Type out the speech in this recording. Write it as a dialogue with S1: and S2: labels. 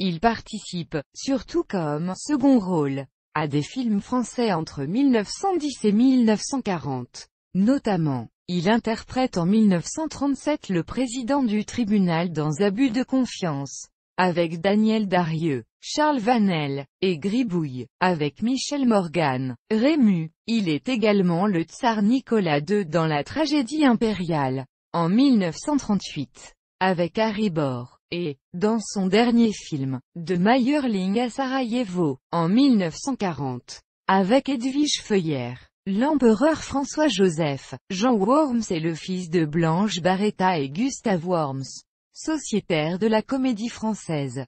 S1: Il participe, surtout comme second rôle, à des films français entre 1910 et 1940. Notamment, il interprète en 1937 le président du tribunal dans Abus de confiance, avec Daniel Darieux, Charles Vanel, et Gribouille, avec Michel Morgan, Rému. Il est également le tsar Nicolas II dans la tragédie impériale, en 1938 avec Harry Bor, et, dans son dernier film, de Meyerling à Sarajevo, en 1940, avec Edwige Feuillère. L'empereur François-Joseph, Jean Worms est le fils de Blanche Barretta et Gustave Worms, sociétaire de la comédie française.